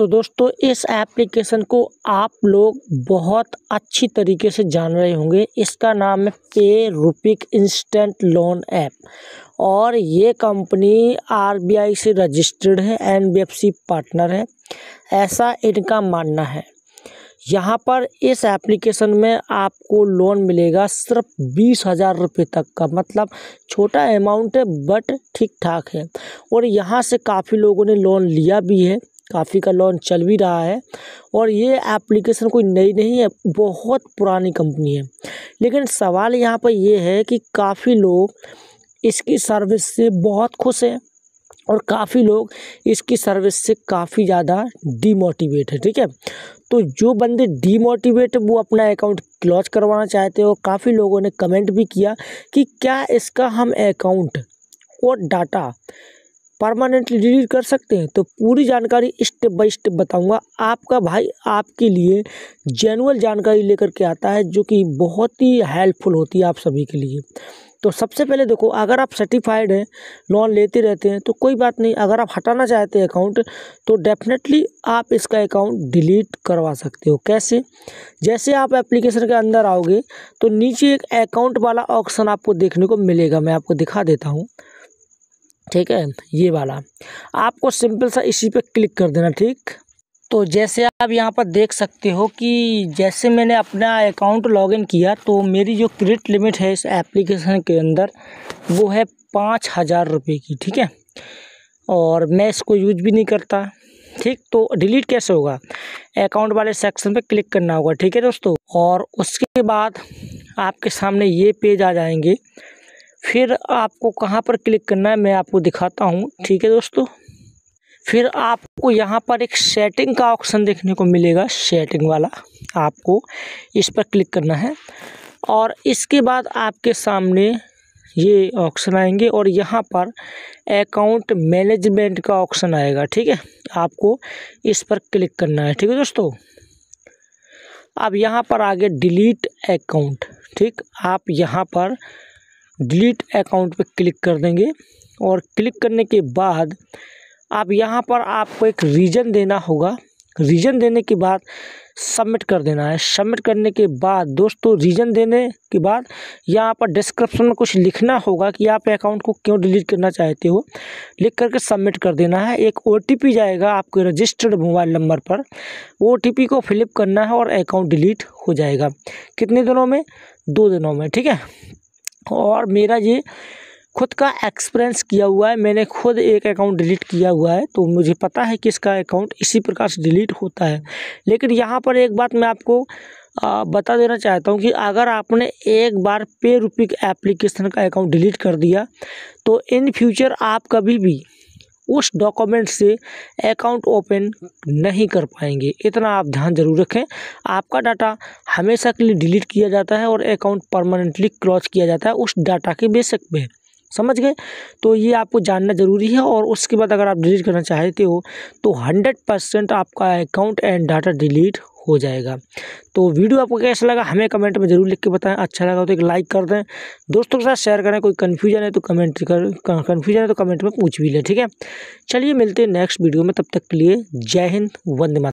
तो दोस्तों इस एप्लीकेशन को आप लोग बहुत अच्छी तरीके से जान रहे होंगे इसका नाम है पे रुपिक इंस्टेंट लोन ऐप और ये कंपनी आरबीआई से रजिस्टर्ड है एनबीएफसी पार्टनर है ऐसा इनका मानना है यहाँ पर इस एप्लीकेशन में आपको लोन मिलेगा सिर्फ बीस हज़ार रुपये तक का मतलब छोटा अमाउंट है बट ठीक ठाक है और यहाँ से काफ़ी लोगों ने लोन लिया भी है काफ़ी का लॉन्च चल भी रहा है और ये एप्लीकेशन कोई नई नहीं है बहुत पुरानी कंपनी है लेकिन सवाल यहाँ पर यह है कि काफ़ी लोग इसकी सर्विस से बहुत खुश हैं और काफ़ी लोग इसकी सर्विस से काफ़ी ज़्यादा डीमोटिवेट है ठीक है तो जो बंदे डीमोटिवेट वो अपना अकाउंट क्लोज करवाना चाहते हो काफ़ी लोगों ने कमेंट भी किया कि क्या इसका हम अकाउंट और डाटा परमानेंटली डिलीट कर सकते हैं तो पूरी जानकारी स्टेप बाय स्टेप बताऊंगा आपका भाई आपके लिए जेनुअल जानकारी लेकर के आता है जो कि बहुत ही हेल्पफुल होती है आप सभी के लिए तो सबसे पहले देखो अगर आप सर्टिफाइड हैं लोन लेते रहते हैं तो कोई बात नहीं अगर आप हटाना चाहते हैं अकाउंट तो डेफिनेटली आप इसका अकाउंट डिलीट करवा सकते हो कैसे जैसे आप एप्लीकेशन के अंदर आओगे तो नीचे एक अकाउंट वाला ऑप्शन आपको देखने को मिलेगा मैं आपको दिखा देता हूँ ठीक है ये वाला आपको सिंपल सा इसी पे क्लिक कर देना ठीक तो जैसे आप यहाँ पर देख सकते हो कि जैसे मैंने अपना अकाउंट लॉगिन किया तो मेरी जो क्रेडिट लिमिट है इस एप्लीकेशन के अंदर वो है पाँच हज़ार रुपये की ठीक है और मैं इसको यूज भी नहीं करता ठीक तो डिलीट कैसे होगा अकाउंट वाले सेक्शन पे क्लिक करना होगा ठीक है दोस्तों और उसके बाद आपके सामने ये पेज आ जाएंगे फिर आपको कहाँ पर क्लिक करना है मैं आपको दिखाता हूँ ठीक है दोस्तों फिर आपको यहाँ पर एक सेटिंग का ऑप्शन देखने को मिलेगा सेटिंग वाला आपको इस पर क्लिक करना है और इसके बाद आपके सामने ये ऑप्शन आएंगे और यहाँ पर अकाउंट मैनेजमेंट का ऑप्शन आएगा ठीक है आपको इस पर क्लिक करना है ठीक है दोस्तों अब यहाँ पर आगे डिलीट अकाउंट ठीक आप यहाँ पर डिलीट अकाउंट पे क्लिक कर देंगे और क्लिक करने के बाद आप यहाँ पर आपको एक रीज़न देना होगा रीज़न देने के बाद सबमिट कर देना है सबमिट करने के बाद दोस्तों रीज़न देने के बाद यहाँ पर डिस्क्रिप्शन में कुछ लिखना होगा कि आप अकाउंट को क्यों डिलीट करना चाहते हो लिख करके सबमिट कर देना है एक ओ जाएगा आपके रजिस्टर्ड मोबाइल नंबर पर ओ को फिलिप करना है और अकाउंट डिलीट हो जाएगा कितने दिनों में दो दिनों में ठीक है और मेरा ये खुद का एक्सपीरियंस किया हुआ है मैंने खुद एक अकाउंट डिलीट किया हुआ है तो मुझे पता है कि इसका अकाउंट इसी प्रकार से डिलीट होता है लेकिन यहाँ पर एक बात मैं आपको आ, बता देना चाहता हूँ कि अगर आपने एक बार पे रुपिक एप्लीकेशन का अकाउंट डिलीट कर दिया तो इन फ्यूचर आप कभी भी उस डॉक्यूमेंट से अकाउंट ओपन नहीं कर पाएंगे इतना आप ध्यान जरूर रखें आपका डाटा हमेशा के लिए डिलीट किया जाता है और अकाउंट परमानेंटली क्लॉज किया जाता है उस डाटा के बेसक पे समझ गए तो ये आपको जानना ज़रूरी है और उसके बाद अगर आप डिलीट करना चाहते हो तो हंड्रेड परसेंट आपका अकाउंट एंड डाटा डिलीट हो जाएगा तो वीडियो आपको कैसा लगा हमें कमेंट में ज़रूर लिख के बताएं अच्छा लगा तो एक लाइक कर दें दोस्तों के साथ शेयर करें कोई कन्फ्यूजन है तो कमेंट कर कन्फ्यूजन है तो कमेंट में पूछ भी लें ठीक है चलिए मिलते हैं नेक्स्ट वीडियो में तब तक के लिए जय हिंद वंदे मात